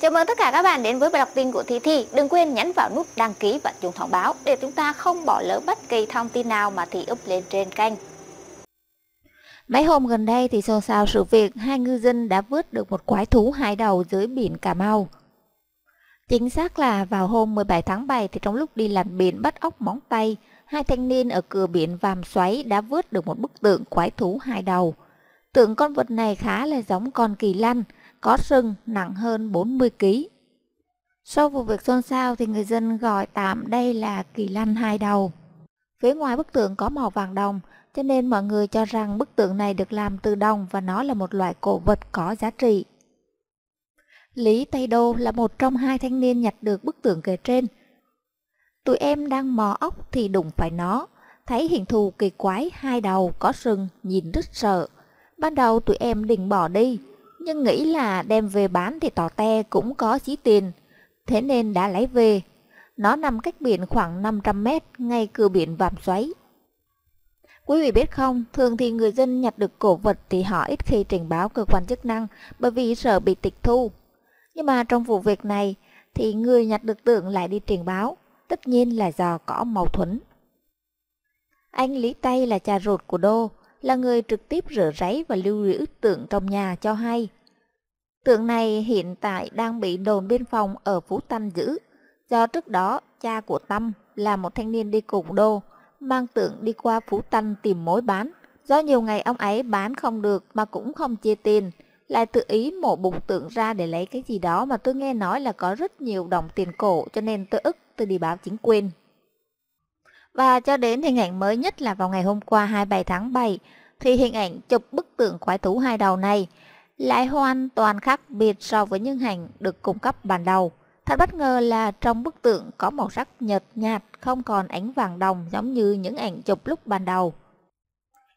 Chào mừng tất cả các bạn đến với bài đọc tin của Thi Thi Đừng quên nhấn vào nút đăng ký và chuông thông báo để chúng ta không bỏ lỡ bất kỳ thông tin nào mà Thi up lên trên kênh. Mấy hôm gần đây thì xôn xao sự việc hai ngư dân đã vớt được một quái thú hai đầu dưới biển Cà Mau. Chính xác là vào hôm 17 tháng 7 thì trong lúc đi làm biển bắt ốc móng tay, hai thanh niên ở cửa biển Vàm Xoáy đã vớt được một bức tượng quái thú hai đầu. Tượng con vật này khá là giống con kỳ lân, có sừng nặng hơn 40 kg. Sau vụ việc xôn xao thì người dân gọi tạm đây là kỳ lân hai đầu. Phía ngoài bức tượng có màu vàng đồng, cho nên mọi người cho rằng bức tượng này được làm từ đồng và nó là một loại cổ vật có giá trị. Lý Tây Đô là một trong hai thanh niên nhặt được bức tượng kể trên. Tụi em đang mò ốc thì đụng phải nó, thấy hiện thù kỳ quái hai đầu có sừng nhìn rất sợ. Ban đầu tụi em định bỏ đi, nhưng nghĩ là đem về bán thì tò te cũng có chí tiền, thế nên đã lấy về. Nó nằm cách biển khoảng 500 mét ngay cửa biển vàm xoáy. Quý vị biết không, thường thì người dân nhặt được cổ vật thì họ ít khi trình báo cơ quan chức năng bởi vì sợ bị tịch thu. Nhưng mà trong vụ việc này thì người nhặt được tượng lại đi trình báo, tất nhiên là do có mâu thuẫn. Anh Lý Tây là cha ruột của Đô, là người trực tiếp rửa ráy và lưu trữ tượng trong nhà cho hay. Tượng này hiện tại đang bị đồn biên phòng ở Phú Tân giữ, do trước đó cha của Tâm là một thanh niên đi cùng đô, mang tượng đi qua Phú Tân tìm mối bán. Do nhiều ngày ông ấy bán không được mà cũng không chia tiền, lại tự ý mổ bụng tượng ra để lấy cái gì đó mà tôi nghe nói là có rất nhiều đồng tiền cổ cho nên tôi ức tôi đi báo chính quyền. Và cho đến hình ảnh mới nhất là vào ngày hôm qua 27 tháng 7 thì hình ảnh chụp bức tượng quái thú hai đầu này lại hoàn toàn khác biệt so với những hình được cung cấp ban đầu. Thật bất ngờ là trong bức tượng có màu sắc nhợt nhạt, không còn ánh vàng đồng giống như những ảnh chụp lúc ban đầu.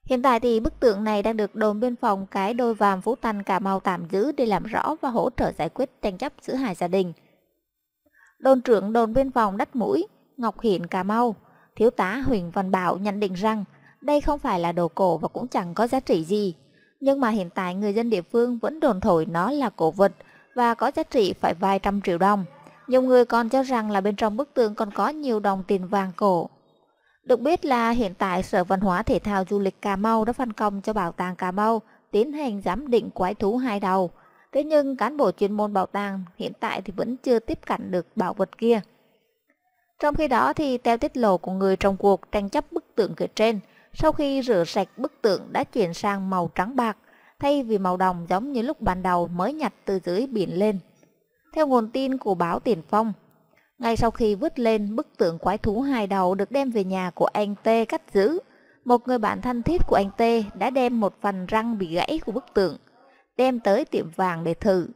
Hiện tại thì bức tượng này đang được đồn biên phòng cái đôi vàm Phú Tân Cà Mau tạm giữ để làm rõ và hỗ trợ giải quyết tranh chấp giữa hai gia đình. Đồn trưởng đồn biên phòng đất mũi, Ngọc Hiển Cà Mau Thiếu tá Huỳnh Văn Bảo nhận định rằng đây không phải là đồ cổ và cũng chẳng có giá trị gì. Nhưng mà hiện tại người dân địa phương vẫn đồn thổi nó là cổ vật và có giá trị phải vài trăm triệu đồng. Nhiều người còn cho rằng là bên trong bức tường còn có nhiều đồng tiền vàng cổ. Được biết là hiện tại Sở Văn hóa Thể thao Du lịch Cà Mau đã phân công cho Bảo tàng Cà Mau tiến hành giám định quái thú hai đầu. Thế nhưng cán bộ chuyên môn bảo tàng hiện tại thì vẫn chưa tiếp cận được bảo vật kia. Trong khi đó thì theo tiết lộ của người trong cuộc tranh chấp bức tượng kể trên, sau khi rửa sạch bức tượng đã chuyển sang màu trắng bạc, thay vì màu đồng giống như lúc ban đầu mới nhặt từ dưới biển lên. Theo nguồn tin của báo Tiền Phong, ngay sau khi vứt lên bức tượng quái thú hai đầu được đem về nhà của anh T cắt giữ, một người bạn thân thiết của anh T đã đem một phần răng bị gãy của bức tượng, đem tới tiệm vàng để thử.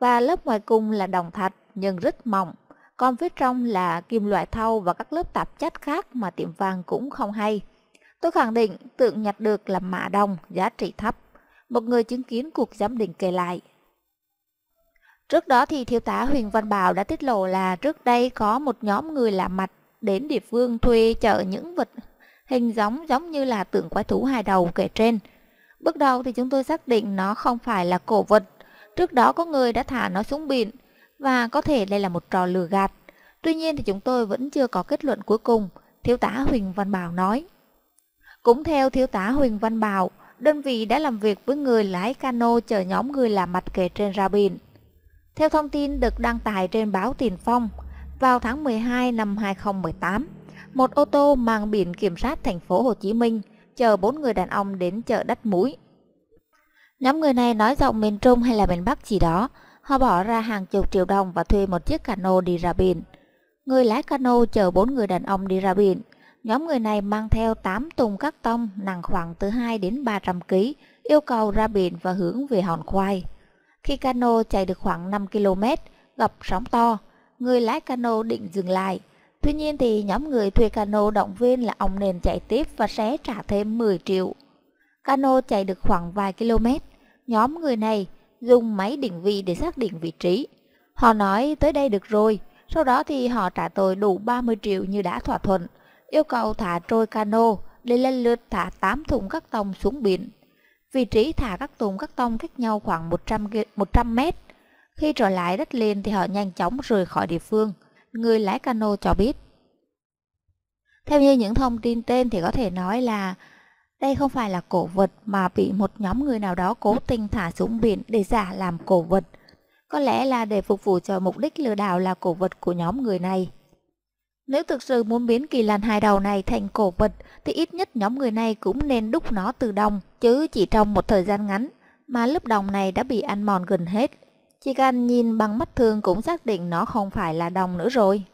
Và lớp ngoài cùng là đồng thạch nhưng rất mỏng, còn phía trong là kim loại thau và các lớp tạp chất khác mà tiệm vàng cũng không hay. Tôi khẳng định tượng nhặt được là mạ đồng, giá trị thấp. Một người chứng kiến cuộc giám định kể lại. Trước đó thì thiếu tá Huyền Văn Bảo đã tiết lộ là trước đây có một nhóm người lạ mặt đến địa phương thuê chợ những vật hình giống giống như là tượng quái thú hai đầu kể trên. Bước đầu thì chúng tôi xác định nó không phải là cổ vật. Trước đó có người đã thả nó xuống biển, và có thể đây là một trò lừa gạt. Tuy nhiên thì chúng tôi vẫn chưa có kết luận cuối cùng, Thiếu tá Huỳnh Văn Bảo nói. Cũng theo Thiếu tá Huỳnh Văn Bảo, đơn vị đã làm việc với người lái cano chở nhóm người làm mặt kề trên ra biển. Theo thông tin được đăng tải trên báo Tiền Phong, vào tháng 12 năm 2018, một ô tô mang biển kiểm soát thành phố Hồ Chí Minh chờ bốn người đàn ông đến chợ Đất Mũi. Nhóm người này nói giọng miền Trung hay là miền Bắc gì đó, Họ bỏ ra hàng chục triệu đồng và thuê một chiếc cano đi ra biển. Người lái cano chở bốn người đàn ông đi ra biển. Nhóm người này mang theo 8 tùng cắt tông nặng khoảng từ 2 đến 300 kg, yêu cầu ra biển và hướng về hòn khoai. Khi cano chạy được khoảng 5 km, gặp sóng to, người lái cano định dừng lại. Tuy nhiên thì nhóm người thuê cano động viên là ông nên chạy tiếp và sẽ trả thêm 10 triệu. Cano chạy được khoảng vài km, nhóm người này dùng máy định vị để xác định vị trí. Họ nói tới đây được rồi, sau đó thì họ trả tôi đủ 30 triệu như đã thỏa thuận, yêu cầu thả trôi cano để lên lượt thả 8 thùng các tông xuống biển. Vị trí thả các thùng các tông cách nhau khoảng 100, 100 mét. Khi trở lại đất liền thì họ nhanh chóng rời khỏi địa phương, người lái cano cho biết. Theo như những thông tin tên thì có thể nói là đây không phải là cổ vật mà bị một nhóm người nào đó cố tình thả xuống biển để giả làm cổ vật. Có lẽ là để phục vụ cho mục đích lừa đảo là cổ vật của nhóm người này. Nếu thực sự muốn biến kỳ làn hai đầu này thành cổ vật thì ít nhất nhóm người này cũng nên đúc nó từ đồng chứ chỉ trong một thời gian ngắn mà lớp đồng này đã bị ăn mòn gần hết. Chỉ cần nhìn bằng mắt thường cũng xác định nó không phải là đồng nữa rồi.